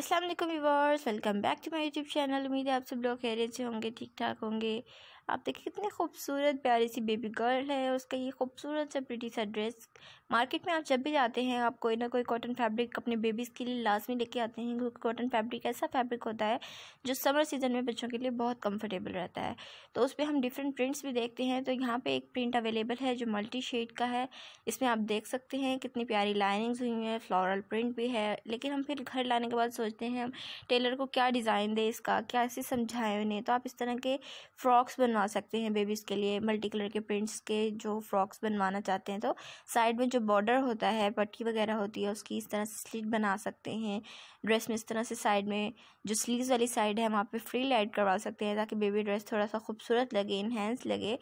असलम वालेकुम welcome back to my YouTube channel उम्मीद है आप सब लोग खैरियत से होंगे ठीक ठाक होंगे आप देखिए कितनी खूबसूरत प्यारी सी बेबी गर्ल है उसका ये खूबसूरत सा ब्रिटी सा ड्रेस मार्केट में आप जब भी जाते हैं आप कोई ना कोई कॉटन फैब्रिक अपने बेबीज़ के लिए लाजमी लेके आते हैं क्योंकि कॉटन फैब्रिक ऐसा फैब्रिक होता है जो समर सीज़न में बच्चों के लिए बहुत कम्फर्टेबल रहता है तो उस पर हम डिफरेंट प्रिंट्स भी देखते हैं तो यहाँ पर एक प्रिंट अवेलेबल है जो मल्टी शेड का है इसमें आप देख सकते हैं कितनी प्यारी लाइनिंग्स हुई हैं फ्लोरल प्रिंट भी है लेकिन हम फिर घर लाने के बाद सोचते हैं हम टेलर को क्या डिज़ाइन दें इसका क्या इसे समझाएं उन्हें तो आप इस तरह के फ्रॉक्स बना बनवा सकते हैं बेबीज़ के लिए मल्टी कलर के प्रिंट्स के जो फ्रॉक्स बनवाना चाहते हैं तो साइड में जो बॉर्डर होता है पट्टी वगैरह होती है उसकी इस तरह से स्लीट बना सकते हैं ड्रेस में इस तरह से साइड में जो स्लीव वाली साइड है वहाँ पर फ्री लाइट करवा सकते हैं ताकि बेबी ड्रेस थोड़ा सा खूबसूरत लगे इनहेंस लगे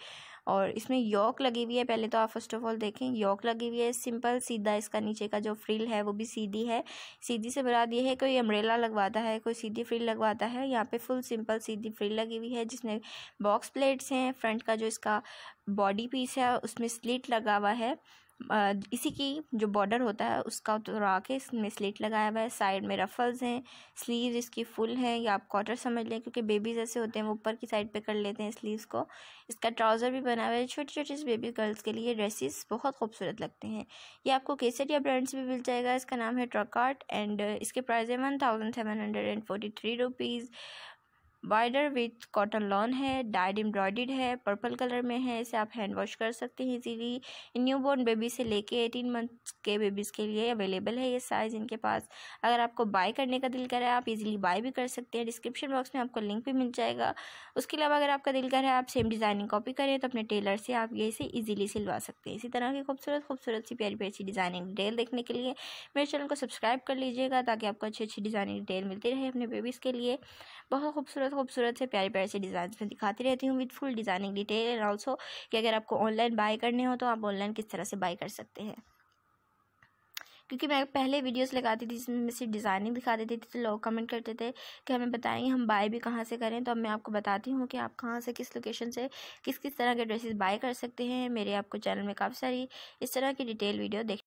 और इसमें यॉक लगी हुई है पहले तो आप फर्स्ट ऑफ ऑल देखें यॉक लगी हुई है सिंपल सीधा इसका नीचे का जो फ्रिल है वो भी सीधी है सीधी से बराद ये है कोई अम्ब्रेला लगवाता है कोई सीधी फ्रिल लगवाता है यहाँ पे फुल सिंपल सीधी फ्रिल लगी हुई है जिसमें बॉक्स प्ले प्लेट्स हैं फ्रंट का जो इसका बॉडी पीस है उसमें स्लिट लगा हुआ है इसी की जो बॉर्डर होता है उसका उतरा के इसमें स्लिट लगाया हुआ है साइड में रफल्स हैं स्लीव्स इसकी फुल हैं या आप कॉटर समझ लें क्योंकि बेबीज़ ऐसे होते हैं वो ऊपर की साइड पे कर लेते हैं स्लीव्स को इसका ट्राउज़र भी बना हुआ है छोटी छोटी बेबी गर्ल्स के लिए ड्रेसेस बहुत खूबसूरत लगते हैं ये आपको केसर या ब्रांड्स भी मिल जाएगा इसका नाम है ट्रकार्ट एंड इसके प्राइस है one thousand seven hundred and forty three rupees border with cotton lawn है डाइड एम्ब्रॉयडेड है पर्पल कलर में है इसे आप हैंड वॉश कर सकते हैं इजीली न्यू बॉर्न बेबी से लेके एटीन मंथ के बेबीज़ के लिए अवेलेबल है ये साइज़ इनके पास अगर आपको बाय करने का दिल करे आप इजीली बाय भी कर सकते हैं डिस्क्रिप्शन बॉक्स में आपको लिंक भी मिल जाएगा उसके अलावा अगर आपका दिल करे आप सेम डिज़ाइनिंग कॉपी करें तो अपने टेलर से आप ये इसे ईजिली सिलवा सकते हैं इसी तरह की खूबसूरत खूबसूरत सी प्यारी प्यारी सी डिज़ाइनिंग डिटेल देखने के लिए मेरे चैनल को सब्सक्राइब कर लीजिएगा ताकि आपको अच्छी अच्छी डिज़ाइनिंग डिटेल मिलती रहे अपने बेबीज़ के लिए बहुत खूबसूरत खूबसूरत से प्यारे प्यारे से डिज़ाइन में दिखाती रहती हूँ with full designing detail and also कि अगर आपको ऑनलाइन बाय करने हो तो आप ऑनलाइन किस तरह से बाई कर सकते हैं क्योंकि मैं पहले वीडियोस लगाती थी जिसमें मैं सिर्फ डिज़ाइनिंग दिखा देती थी तो लोग कमेंट करते थे कि हमें बताएं हम बाय भी कहाँ से करें तो अब मैं आपको बताती हूँ कि आप कहाँ से किस लोकेशन से किस किस तरह के ड्रेसेस बाय कर सकते हैं मेरे आपको चैनल में काफ़ी सारी इस तरह की डिटेल वीडियो देख